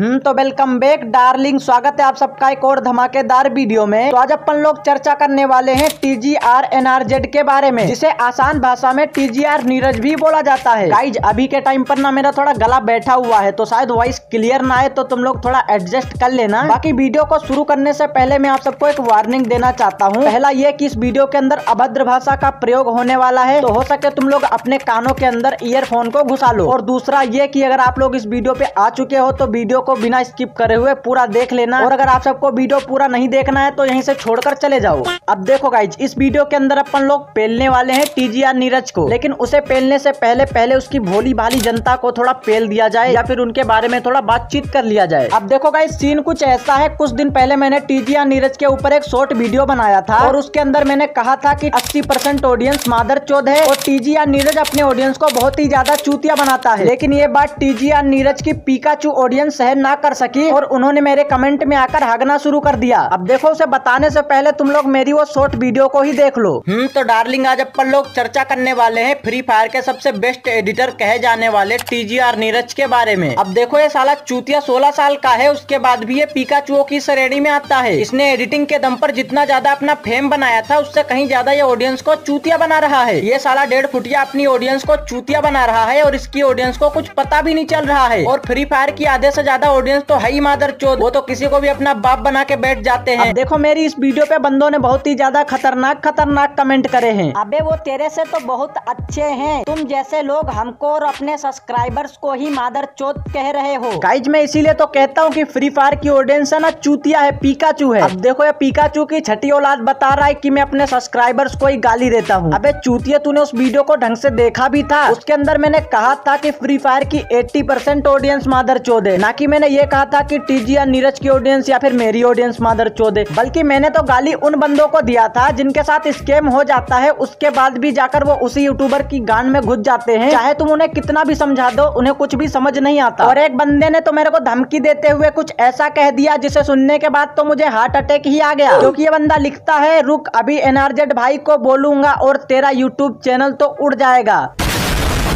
हम्म तो welcome back darling स्वागत है आप सबका एक और धमाकेदार वीडियो में तो आज अपन लोग चर्चा करने वाले हैं टीजीआर एनआरजेड के बारे में जिसे आसान भाषा में टीजीआर नीरज भी बोला जाता है गाइज अभी के टाइम पर ना मेरा थोड़ा गला बैठा हुआ है तो शायद वॉइस क्लियर ना आए तो तुम लोग थोड़ा एडजस्ट कर लेना बाकी वीडियो को शुरू करने से पहले मैं आप सबको एक वार्निंग देना चाहता हूँ पहला ये की इस वीडियो के अंदर अभद्र भाषा का प्रयोग होने वाला है तो हो सके तुम लोग अपने कानों के अंदर ईयरफोन को घुसा लो और दूसरा ये की अगर आप लोग इस वीडियो पे आ चुके हो तो वीडियो को बिना स्किप करे हुए पूरा देख लेना और अगर आप सबको वीडियो पूरा नहीं देखना है तो यहीं से छोड़कर चले जाओ अब देखो गाइज इस वीडियो के अंदर अपन लोग पेलने वाले हैं टीजीआर नीरज को लेकिन उसे पेलने से पहले पहले उसकी भोली भाली जनता को थोड़ा पेल दिया जाए या फिर उनके बारे में थोड़ा बातचीत कर लिया जाए अब देखो गाइज सीन कुछ ऐसा है कुछ दिन पहले मैंने टीजीआर नीरज के ऊपर एक शॉर्ट वीडियो बनाया था और उसके अंदर मैंने कहा था की अस्सी ऑडियंस मादर चौध है और टीजीआर नीरज अपने ऑडियंस को बहुत ही ज्यादा चूतिया बनाता है लेकिन ये बात टीजीआर नीरज की पीकाचू ऑडियंस है सहन ना कर सकी और उन्होंने मेरे कमेंट में आकर हगना शुरू कर दिया अब देखो उसे बताने से पहले तुम लोग मेरी वो शॉर्ट वीडियो को ही देख लो हम्म तो डार्लिंग आज अपन लोग चर्चा करने वाले हैं फ्री फायर के सबसे बेस्ट एडिटर कहे जाने वाले टीजीआर नीरज के बारे में अब देखो ये साला चूतिया सोलह साल का है उसके बाद भी ये पीकाचुओ की श्रेणी में आता है इसने एडिटिंग के दम पर जितना ज्यादा अपना फेम बनाया था उससे कहीं ज्यादा ये ऑडियंस को चूतिया बना रहा है ये साला डेढ़ फुटिया अपनी ऑडियंस को चूतिया बना रहा है और इसकी ऑडियंस को कुछ पता भी नहीं चल रहा है और फ्री फायर की आधे से ज्यादा ज्यादा ऑडियंस तो है ही मादर चोद वो तो किसी को भी अपना बाप बना के बैठ जाते हैं देखो मेरी इस वीडियो पे बंदों ने बहुत ही ज्यादा खतरनाक खतरनाक कमेंट करे हैं अबे वो तेरे से तो बहुत अच्छे हैं तुम जैसे लोग हमको और अपने सब्सक्राइबर्स को ही मादर चोद कह रहे हो गाइज मैं इसीलिए तो कहता हूँ की फ्री फायर की ऑडियंस है ना चूतिया है चू है अब देखो ये चू की छठी औलाद बता रहा है की मैं अपने सब्सक्राइबर्स को ही गाली देता हूँ अब चूतिया तूने उस वीडियो को ढंग से देखा भी था उसके अंदर मैंने कहा था की फ्री फायर की एट्टी ऑडियंस मादर चोद है ना की मैंने ये कहा था कि टीजी या नीरज की ऑडियंस या फिर मेरी ऑडियंस मादर चौधे बल्कि मैंने तो गाली उन बंदों को दिया था जिनके साथ स्कैम हो जाता है उसके बाद भी जाकर वो उसी यूट्यूबर की गान में घुस जाते हैं चाहे तुम उन्हें कितना भी समझा दो उन्हें कुछ भी समझ नहीं आता और एक बंदे ने तो मेरे को धमकी देते हुए कुछ ऐसा कह दिया जिसे सुनने के बाद तो मुझे हार्ट अटैक ही आ गया क्योंकि ये बंदा लिखता है रुक अभी एनआरजेड भाई को बोलूंगा और तेरा यूट्यूब चैनल तो उड़ जाएगा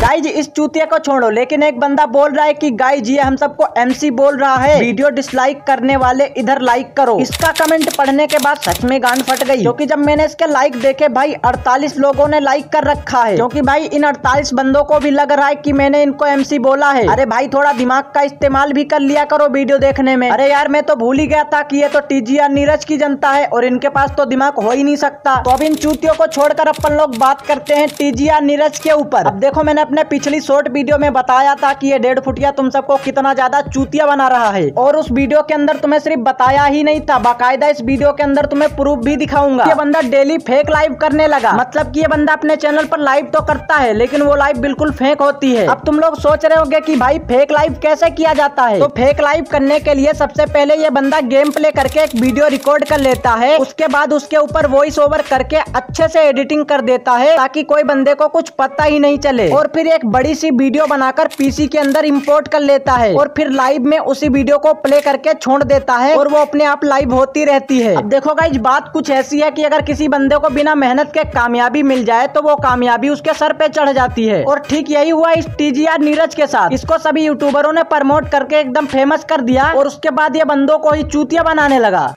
गाइज इस चूतिया को छोड़ो लेकिन एक बंदा बोल रहा है कि गाइज ये हम सबको एमसी बोल रहा है वीडियो डिसलाइक करने वाले इधर लाइक करो इसका कमेंट पढ़ने के बाद सच में गांड फट गई क्योंकि जब मैंने इसके लाइक देखे भाई 48 लोगों ने लाइक कर रखा है क्योंकि भाई इन 48 बंदों को भी लग रहा है की मैंने इनको एम बोला है अरे भाई थोड़ा दिमाग का इस्तेमाल भी कर लिया करो वीडियो देखने में अरे यार मैं तो भूल ही गया था की ये तो टीजीआर नीरज की जनता है और इनके पास तो दिमाग हो ही नहीं सकता तो अब इन चूतियों को छोड़कर अपन लोग बात करते हैं टीजीआर नीरज के ऊपर अब देखो मैंने अपने पिछली शॉर्ट वीडियो में बताया था कि ये डेढ़ फुटिया तुम सबको कितना ज्यादा चूतिया बना रहा है और उस वीडियो के अंदर तुम्हें सिर्फ बताया ही नहीं था बाकायदा इस वीडियो के अंदर तुम्हें प्रूफ भी दिखाऊंगा ये बंदा डेली फेक लाइव करने लगा मतलब की ये बंदा अपने चैनल पर लाइव तो करता है लेकिन वो लाइव बिल्कुल फेक होती है अब तुम लोग सोच रहे होगे की भाई फेक लाइव कैसे किया जाता है तो फेक लाइव करने के लिए सबसे पहले ये बंदा गेम प्ले करके एक वीडियो रिकॉर्ड कर लेता है उसके बाद उसके ऊपर वॉइस ओवर करके अच्छे से एडिटिंग कर देता है ताकि कोई बंदे को कुछ पता ही नहीं चले और फिर फिर एक बड़ी सी वीडियो बनाकर पीसी के अंदर इम्पोर्ट कर लेता है और फिर लाइव में उसी वीडियो को प्ले करके छोड़ देता है और वो अपने आप लाइव होती रहती है अब देखो गाइज बात कुछ ऐसी है कि अगर किसी बंदे को बिना मेहनत के कामयाबी मिल जाए तो वो कामयाबी उसके सर पे चढ़ जाती है और ठीक यही हुआ इस टीजीआर नीरज के साथ इसको सभी यूट्यूबरों ने प्रमोट करके एकदम फेमस कर दिया और उसके बाद ये बंदों को ही चूतिया बनाने लगा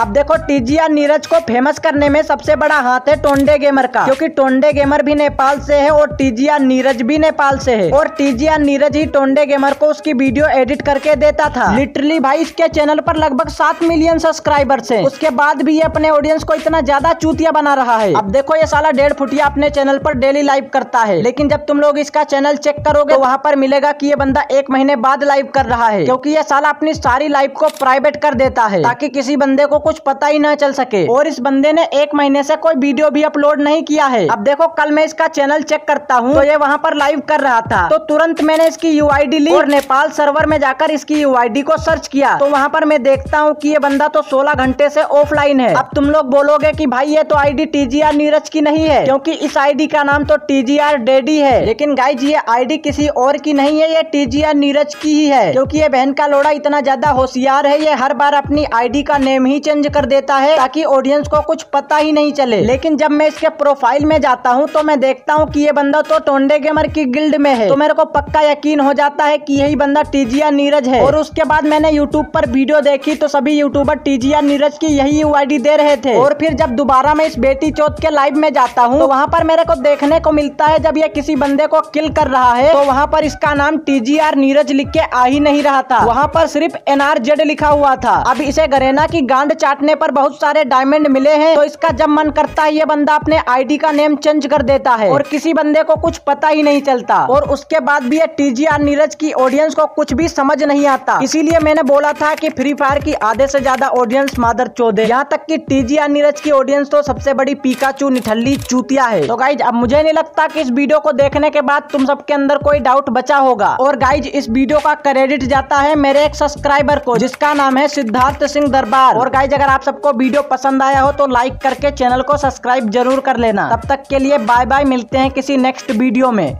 अब देखो टीजीआर नीरज को फेमस करने में सबसे बड़ा हाथ है टोंडे गेमर का क्योंकि टोंडे गेमर भी नेपाल से है और टीजीआर नीरज भी नेपाल से है और टीजिया नीरज ही टोंडे गेमर को उसकी वीडियो एडिट करके देता था लिटरली भाई इसके चैनल पर लगभग सात मिलियन सब्सक्राइबर्स है उसके बाद भी ये अपने ऑडियंस को इतना ज्यादा चूतिया बना रहा है अब देखो ये साला डेढ़ फुटिया अपने चैनल पर डेली लाइव करता है लेकिन जब तुम लोग इसका चैनल चेक करोगे तो वहाँ पर मिलेगा की ये बंदा एक महीने बाद लाइव कर रहा है क्यूँकी ये साला अपनी सारी लाइफ को प्राइवेट कर देता है ताकि किसी बंदे को कुछ पता ही न चल सके और इस बंदे ने एक महीने ऐसी कोई वीडियो भी अपलोड नहीं किया है अब देखो कल मैं इसका चैनल चेक करता हूँ तो ये वहाँ पर लाइव कर रहा था तो तुरंत मैंने इसकी यू ली और नेपाल सर्वर में जाकर इसकी यू को सर्च किया तो वहाँ पर मैं देखता हूँ की ये बंदा तो सोलह घंटे ऐसी ऑफलाइन है अब तुम लोग बोलोगे की भाई ये तो जी टीजीआर नीरज की नहीं है क्योंकि इस आईडी का नाम तो टीजीआर डेडी है लेकिन गाइज ये आईडी किसी और की नहीं है ये टीजीआर नीरज की ही है क्योंकि ये बहन का लोड़ा इतना ज्यादा होशियार है ये हर बार अपनी आईडी का नेम ही चेंज कर देता है ताकि ऑडियंस को कुछ पता ही नहीं चले लेकिन जब मैं इसके प्रोफाइल में जाता हूँ तो मैं देखता हूँ की ये बंदा तो तोंडे गेमर की गिल्ड में है तो मेरे को पक्का यकीन हो जाता है की यही बंदा टीजिया नीरज है और उसके बाद मैंने यूट्यूब पर वीडियो देखी तो सभी यूट्यूबर टीजिया नीरज की यही यू दे रहे थे और फिर जब दोबारा मैं इस बेटी चौथ के लाइव में जाता हूँ तो वहाँ पर मेरे को देखने को मिलता है जब ये किसी बंदे को किल कर रहा है तो वहाँ पर इसका नाम टीजीआर नीरज लिख के आ ही नहीं रहा था वहाँ पर सिर्फ एनआरजेड लिखा हुआ था अब इसे गरेना की गांड चाटने पर बहुत सारे डायमंड मिले हैं तो इसका जब मन करता है ये बंदा अपने आईडी का नेम चेंज कर देता है और किसी बंदे को कुछ पता ही नहीं चलता और उसके बाद भी टी नीरज की ऑडियंस को कुछ भी समझ नहीं आता इसीलिए मैंने बोला था की फ्री फायर की आधे ऐसी ज्यादा ऑडियंस मादर चौधे यहाँ तक की टी नीरज की ऑडियंस तो सबसे बड़ी पीकाचू निठल्ली चूतिया है तो गाइज अब मुझे नहीं लगता की इस वीडियो को देखने के बाद तुम सबके अंदर कोई डाउट बचा होगा और गाइज इस वीडियो का क्रेडिट जाता है मेरे एक सब्सक्राइबर को जिसका नाम है सिद्धार्थ सिंह दरबार और गाइज अगर आप सबको वीडियो पसंद आया हो तो लाइक करके चैनल को सब्सक्राइब जरूर कर लेना तब तक के लिए बाय बाय मिलते हैं किसी नेक्स्ट वीडियो वीडियो में